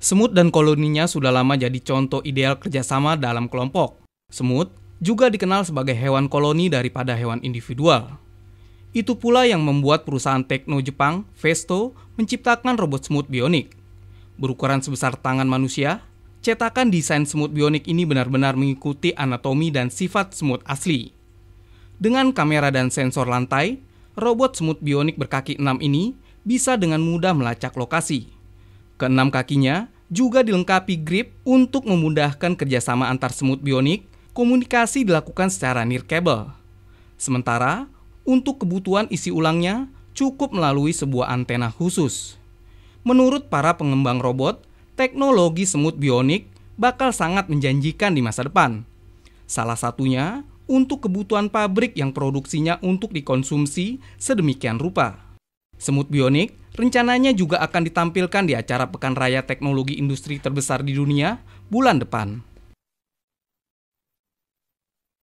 Semut dan koloninya sudah lama jadi contoh ideal kerjasama dalam kelompok. Semut juga dikenal sebagai hewan koloni daripada hewan individual. Itu pula yang membuat perusahaan tekno Jepang, Vesto, menciptakan robot semut bionik. Berukuran sebesar tangan manusia, cetakan desain semut bionik ini benar-benar mengikuti anatomi dan sifat semut asli. Dengan kamera dan sensor lantai, robot semut bionik berkaki enam ini bisa dengan mudah melacak lokasi. Keenam kakinya juga dilengkapi grip untuk memudahkan kerjasama antar semut bionik, komunikasi dilakukan secara nirkabel. Sementara, untuk kebutuhan isi ulangnya cukup melalui sebuah antena khusus. Menurut para pengembang robot, teknologi semut bionik bakal sangat menjanjikan di masa depan. Salah satunya untuk kebutuhan pabrik yang produksinya untuk dikonsumsi sedemikian rupa. Semut bionik rencananya juga akan ditampilkan di acara Pekan Raya Teknologi Industri terbesar di dunia bulan depan.